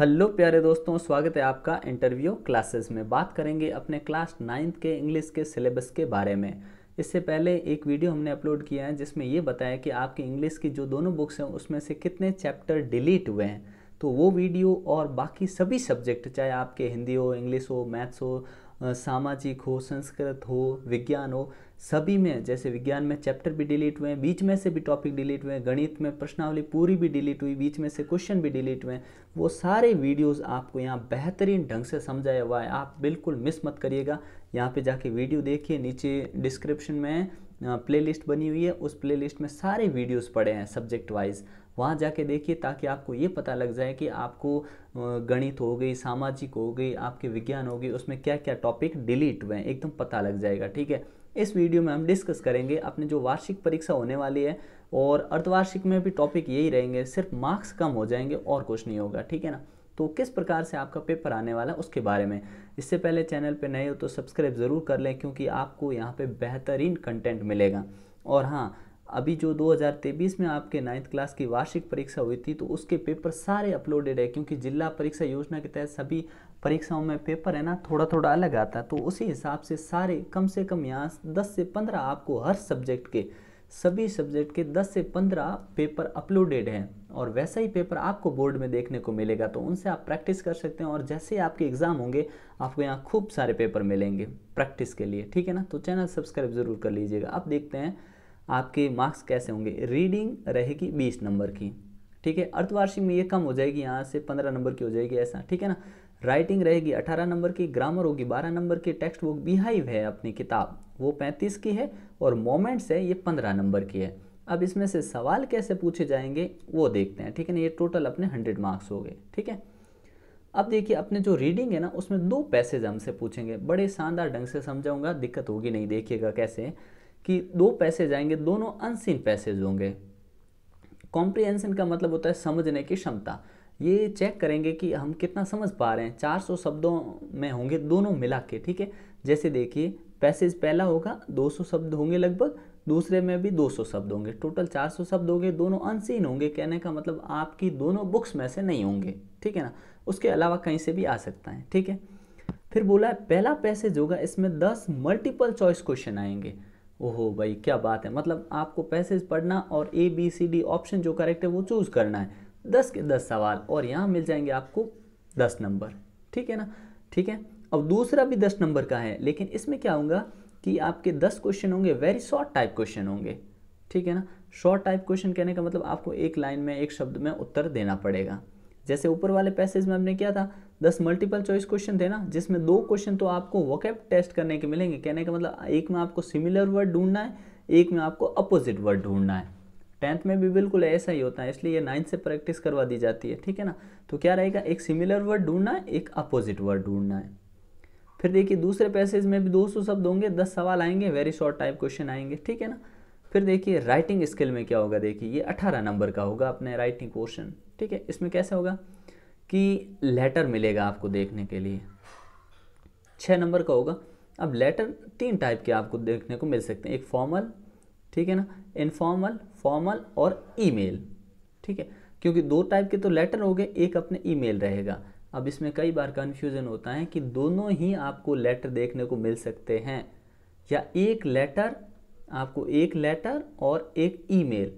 hello प्यारे दोस्तों स्वागत है आपका इंटरव्यू क्लासेस में बात करेंगे अपने क्लास नाइन्थ के इंग्लिश के सिलेबस के बारे में इससे पहले एक वीडियो हमने अपलोड किया है जिसमें ये बताया कि आपकी इंग्लिश की जो दोनों बुक्स हैं उसमें से कितने चैप्टर डिलीट हुए हैं तो वो वीडियो और बाकी सभी सब्जेक्ट चाहे आपके हिंदी हो इंग्लिश हो मैथ्स हो सामाजिक हो संस्कृत हो विज्ञान हो सभी में जैसे विज्ञान में चैप्टर भी डिलीट हुए हैं बीच में से भी टॉपिक डिलीट हुए हैं गणित में प्रश्नावली पूरी भी डिलीट हुई बीच में से क्वेश्चन भी डिलीट हुए हैं वो सारे वीडियोस आपको यहाँ बेहतरीन ढंग से समझाया हुआ है आप बिल्कुल मिस मत करिएगा यहाँ पे जाके वीडियो देखिए नीचे डिस्क्रिप्शन में प्लेलिस्ट बनी हुई है उस प्लेलिस्ट में सारे वीडियोस पड़े हैं सब्जेक्ट वाइज वहाँ जाके देखिए ताकि आपको ये पता लग जाए कि आपको गणित हो गई सामाजिक हो गई आपके विज्ञान हो गई उसमें क्या क्या टॉपिक डिलीट हुए हैं एकदम पता लग जाएगा ठीक है इस वीडियो में हम डिस्कस करेंगे अपने जो वार्षिक परीक्षा होने वाली है और अर्धवार्षिक में भी टॉपिक यही रहेंगे सिर्फ मार्क्स कम हो जाएंगे और कुछ नहीं होगा ठीक है ना तो किस प्रकार से आपका पेपर आने वाला है उसके बारे में इससे पहले चैनल पे नए हो तो सब्सक्राइब ज़रूर कर लें क्योंकि आपको यहाँ पे बेहतरीन कंटेंट मिलेगा और हाँ अभी जो 2023 में आपके नाइन्थ क्लास की वार्षिक परीक्षा हुई थी तो उसके पेपर सारे अपलोडेड है क्योंकि जिला परीक्षा योजना के तहत सभी परीक्षाओं में पेपर है ना थोड़ा थोड़ा अलग आता है तो उसी हिसाब से सारे कम से कम यहाँ दस से पंद्रह आपको हर सब्जेक्ट के सभी सब्जेक्ट के 10 से 15 पेपर अपलोडेड हैं और वैसा ही पेपर आपको बोर्ड में देखने को मिलेगा तो उनसे आप प्रैक्टिस कर सकते हैं और जैसे ही आपके एग्ज़ाम होंगे आपको यहाँ खूब सारे पेपर मिलेंगे प्रैक्टिस के लिए ठीक है ना तो चैनल सब्सक्राइब ज़रूर कर लीजिएगा आप देखते हैं आपके मार्क्स कैसे होंगे रीडिंग रहेगी बीस नंबर की ठीक है अर्थवार्षिक में ये कम हो जाएगी यहाँ से पंद्रह नंबर की हो जाएगी ऐसा ठीक है ना राइटिंग रहेगी अठारह नंबर की ग्रामर होगी बारह नंबर की टेक्स्ट बुक बिहाइव है अपनी किताब वो पैंतीस की है और मोमेंट्स है ये पंद्रह नंबर की है अब इसमें से सवाल कैसे पूछे जाएंगे वो देखते हैं ठीक है ना ये टोटल अपने हंड्रेड मार्क्स हो गए ठीक है अब देखिए अपने जो रीडिंग है ना उसमें दो पैसेज हमसे पूछेंगे बड़े शानदार ढंग से समझाऊंगा दिक्कत होगी नहीं देखिएगा कैसे कि दो पैसेज आएंगे दोनों अनसिन पैसेज होंगे कॉम्प्रिहेंशन का मतलब होता है समझने की क्षमता ये चेक करेंगे कि हम कितना समझ पा रहे हैं 400 शब्दों में होंगे दोनों मिला के ठीक है जैसे देखिए पैसेज पहला होगा 200 शब्द होंगे लगभग दूसरे में भी 200 शब्द होंगे टोटल 400 शब्द होंगे दोनों अनसीन होंगे कहने का मतलब आपकी दोनों बुक्स में से नहीं होंगे ठीक है ना उसके अलावा कहीं से भी आ सकता है ठीक है फिर बोला है पहला पैसेज होगा इसमें दस मल्टीपल चॉइस क्वेश्चन आएंगे ओहो भाई क्या बात है मतलब आपको पैसेज पढ़ना और A B C D option जो करेक्ट है वो चूज़ करना है दस के दस सवाल और यहाँ मिल जाएंगे आपको दस नंबर ठीक है ना ठीक है अब दूसरा भी दस नंबर का है लेकिन इसमें क्या होगा कि आपके दस क्वेश्चन होंगे वेरी शॉर्ट टाइप क्वेश्चन होंगे ठीक है ना शॉर्ट टाइप क्वेश्चन कहने का मतलब आपको एक लाइन में एक शब्द में उत्तर देना पड़ेगा जैसे ऊपर वाले पैसेज में हमने क्या था दस मल्टीपल चॉइस क्वेश्चन थे ना जिसमें दो क्वेश्चन तो आपको वॉकअप टेस्ट करने के मिलेंगे कहने का मतलब एक में आपको सिमिलर वर्ड ढूंढना है एक में आपको अपोजिट वर्ड ढूंढना है टेंथ में भी बिल्कुल ऐसा ही होता है इसलिए ये नाइन्थ से प्रैक्टिस करवा दी जाती है ठीक है ना तो क्या रहेगा एक सिमिलर वर्ड ढूंढना है एक अपोजिट वर्ड ढूंढना है फिर देखिए दूसरे पैसेज में भी 200 शब्द होंगे 10 सवाल आएंगे वेरी शॉर्ट टाइप क्वेश्चन आएंगे ठीक है ना फिर देखिए राइटिंग स्किल में क्या होगा देखिए ये अठारह नंबर का होगा अपने राइटिंग क्वेश्चन ठीक है इसमें कैसे होगा कि लेटर मिलेगा आपको देखने के लिए छः नंबर का होगा अब लेटर तीन टाइप के आपको देखने को मिल सकते हैं एक फॉर्मल ठीक है ना इनफॉर्मल फॉर्मल और ईमेल ठीक है क्योंकि दो टाइप के तो लेटर हो गए एक अपने ईमेल रहेगा अब इसमें कई बार कन्फ्यूजन होता है कि दोनों ही आपको लेटर देखने को मिल सकते हैं या एक लेटर आपको एक लेटर और एक ईमेल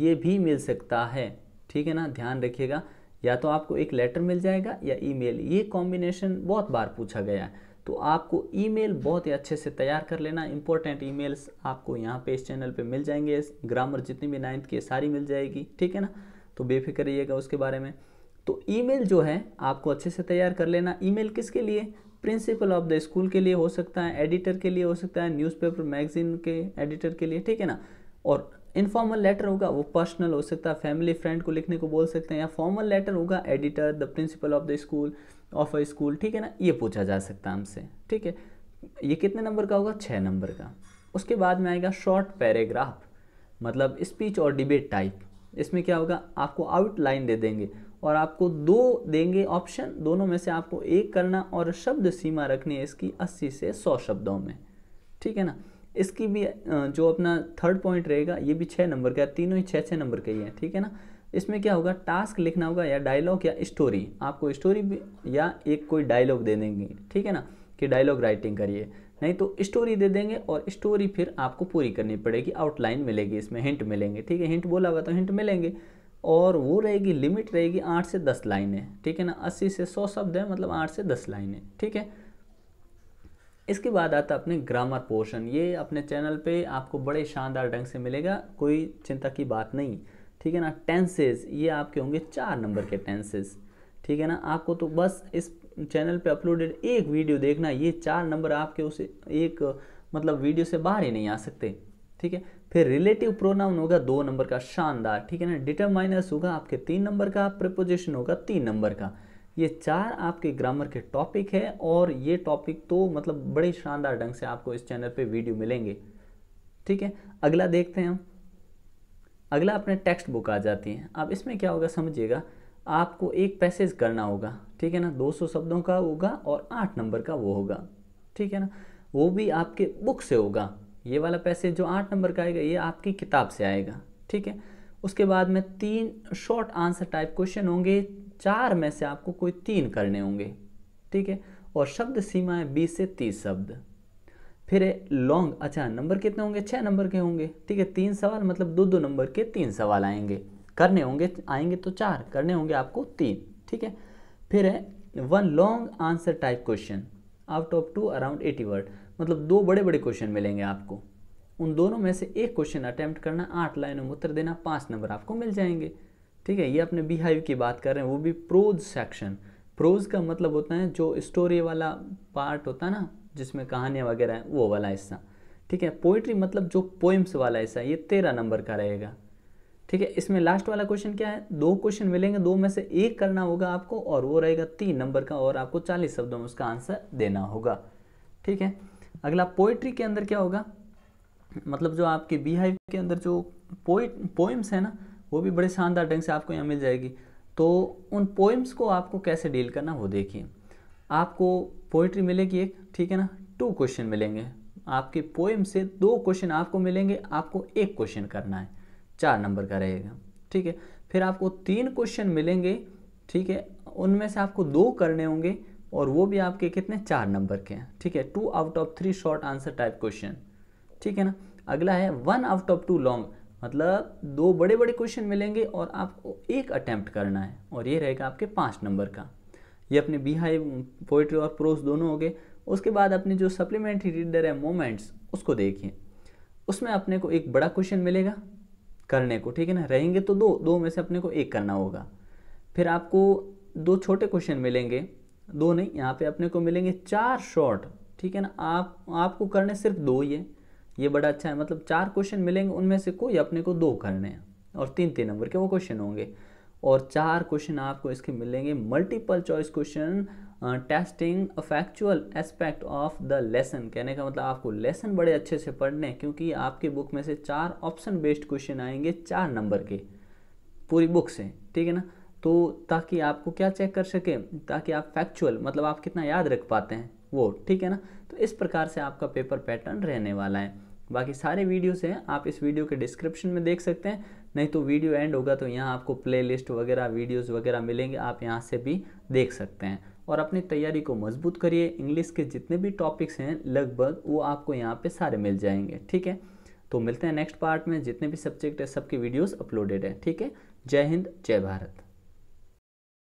ये भी मिल सकता है ठीक है ना ध्यान रखिएगा या तो आपको एक लेटर मिल जाएगा या ईमेल ये कॉम्बिनेशन बहुत बार पूछा गया है तो आपको ईमेल बहुत ही अच्छे से तैयार कर लेना इंपॉर्टेंट ईमेल्स आपको यहाँ पे इस चैनल पे मिल जाएंगे ग्रामर जितनी भी नाइन्थ की सारी मिल जाएगी ठीक है ना तो बेफिक्र रहिएगा उसके बारे में तो ईमेल जो है आपको अच्छे से तैयार कर लेना ईमेल किसके लिए प्रिंसिपल ऑफ द स्कूल के लिए हो सकता है एडिटर के लिए हो सकता है न्यूज़पेपर मैगजीन के एडिटर के लिए ठीक है ना और इनफॉर्मल लेटर होगा वो पर्सनल हो सकता है फैमिली फ्रेंड को लिखने को बोल सकते हैं या फॉर्मल लेटर होगा editor the principal of the school of a school ठीक है ना ये पूछा जा सकता है हमसे ठीक है ये कितने नंबर का होगा छः नंबर का उसके बाद में आएगा शॉर्ट पैराग्राफ मतलब स्पीच और डिबेट टाइप इसमें क्या होगा आपको आउटलाइन दे देंगे और आपको दो देंगे ऑप्शन दोनों में से आपको एक करना और शब्द सीमा रखनी है इसकी अस्सी से सौ शब्दों में ठीक है ना इसकी भी जो अपना थर्ड पॉइंट रहेगा ये भी छः नंबर का तीनों ही छः छः नंबर के ही है ठीक है ना इसमें क्या होगा टास्क लिखना होगा या डायलॉग या स्टोरी आपको स्टोरी भी या एक कोई डायलॉग दे देंगे ठीक है ना कि डायलॉग राइटिंग करिए नहीं तो स्टोरी दे देंगे और स्टोरी फिर आपको पूरी करनी पड़ेगी आउटलाइन मिलेगी इसमें हिंट मिलेंगे ठीक है हिंट बोला हुआ तो हिंट मिलेंगे और वो रहेगी लिमिट रहेगी आठ से दस लाइनें ठीक है ना अस्सी से सौ शब्द है मतलब आठ से दस लाइनें ठीक है इसके बाद आता अपने ग्रामर पोर्शन ये अपने चैनल पे आपको बड़े शानदार ढंग से मिलेगा कोई चिंता की बात नहीं ठीक है ना टेंसेज ये आपके होंगे चार नंबर के टेंसेज ठीक है ना आपको तो बस इस चैनल पे अपलोडेड एक वीडियो देखना ये चार नंबर आपके उसे एक मतलब वीडियो से बाहर ही नहीं आ सकते ठीक है फिर रिलेटिव प्रोनाउन होगा दो नंबर का शानदार ठीक है ना डिटर होगा आपके तीन नंबर का प्रपोजिशन होगा तीन नंबर का ये चार आपके ग्रामर के टॉपिक है और ये टॉपिक तो मतलब बड़े शानदार ढंग से आपको इस चैनल पे वीडियो मिलेंगे ठीक है अगला देखते हैं हम अगला अपने टेक्स्ट बुक आ जाती है अब इसमें क्या होगा समझिएगा आपको एक पैसेज करना होगा ठीक है ना 200 शब्दों का होगा और आठ नंबर का वो होगा ठीक है ना वो भी आपके बुक से होगा ये वाला पैसेज जो आठ नंबर का आएगा ये आपकी किताब से आएगा ठीक है उसके बाद में तीन शॉर्ट आंसर टाइप क्वेश्चन होंगे चार में से आपको कोई तीन करने होंगे ठीक है और शब्द सीमा है बीस से तीस शब्द फिर लॉन्ग अच्छा नंबर कितने होंगे छः नंबर के होंगे ठीक है तीन सवाल मतलब दो दो नंबर के तीन सवाल आएंगे करने होंगे आएंगे तो चार करने होंगे आपको तीन ठीक है फिर है one long answer type question out of two around eighty word मतलब दो बड़े बड़े क्वेश्चन मिलेंगे आपको उन दोनों में से एक क्वेश्चन अटैम्प्ट करना आठ लाइनों में उत्तर देना पाँच नंबर आपको मिल जाएंगे ठीक है ये अपने बिहाइव की बात कर रहे हैं वो भी प्रोज सेक्शन प्रोज का मतलब होता है जो स्टोरी वाला पार्ट होता है ना जिसमें कहानियाँ वगैरह हैं वो वाला हिस्सा ठीक है पोइट्री मतलब जो पोइम्स वाला हिस्सा ये तेरह नंबर का रहेगा ठीक है इसमें लास्ट वाला क्वेश्चन क्या है दो क्वेश्चन मिलेंगे दो में से एक करना होगा आपको और वो रहेगा तीन नंबर का और आपको चालीस शब्दों में उसका आंसर देना होगा ठीक है अगला पोइट्री के अंदर क्या होगा मतलब जो आपके बिहाइव के अंदर जो पोइट पोइम्स है ना वो भी बड़े शानदार ढंग से आपको यहाँ मिल जाएगी तो उन पोइम्स को आपको कैसे डील करना वो देखिए आपको पोइट्री मिलेगी एक ठीक है ना टू क्वेश्चन मिलेंगे आपके पोइम से दो क्वेश्चन आपको मिलेंगे आपको एक क्वेश्चन करना है चार नंबर का रहेगा ठीक है फिर आपको तीन क्वेश्चन मिलेंगे ठीक है उनमें से आपको दो करने होंगे और वो भी आपके कितने चार नंबर के हैं ठीक है two out of three short answer type question ठीक है ना अगला है one out of two long मतलब दो बड़े बड़े क्वेश्चन मिलेंगे और आपको एक अटैम्प्ट करना है और ये रहेगा आपके पाँच नंबर का ये अपने बिहाई पोइट्री और प्रोस दोनों हो गए उसके बाद अपनी जो सप्लीमेंट्री रीडर है मोमेंट्स उसको देखिए उसमें अपने को एक बड़ा क्वेश्चन मिलेगा करने को ठीक है ना रहेंगे तो दो दो में से अपने को एक करना होगा फिर आपको दो छोटे क्वेश्चन मिलेंगे दो नहीं यहाँ पे अपने को मिलेंगे चार शॉर्ट ठीक है ना आप आपको करने सिर्फ दो ही है ये बड़ा अच्छा है मतलब चार क्वेश्चन मिलेंगे उनमें से कोई अपने को दो करने हैं और तीन तीन नंबर के वो क्वेश्चन होंगे और चार क्वेश्चन आपको इसके मिलेंगे multiple choice question testing factual aspect of the lesson कहने का मतलब आपको लेसन बड़े अच्छे से पढ़ने हैं क्योंकि आपके बुक में से चार ऑप्शन बेस्ड क्वेश्चन आएंगे चार नंबर के पूरी बुक से ठीक है ना तो ताकि आपको क्या चेक कर सके ताकि आप फैक्चुअल मतलब आप कितना याद रख पाते हैं वो ठीक है ना तो इस प्रकार से आपका पेपर पैटर्न रहने वाला है बाकी सारे वीडियोस हैं आप इस वीडियो के डिस्क्रिप्शन में देख सकते हैं नहीं तो वीडियो एंड होगा तो यहाँ आपको प्लेलिस्ट वगैरह वीडियोस वगैरह मिलेंगे आप यहाँ से भी देख सकते हैं और अपनी तैयारी को मजबूत करिए इंग्लिश के जितने भी टॉपिक्स हैं लगभग वो आपको यहाँ पर सारे मिल जाएंगे ठीक है तो मिलते हैं नेक्स्ट पार्ट में जितने भी सब्जेक्ट है सबकी वीडियोस अपलोडेड है ठीक है जय हिंद जय भारत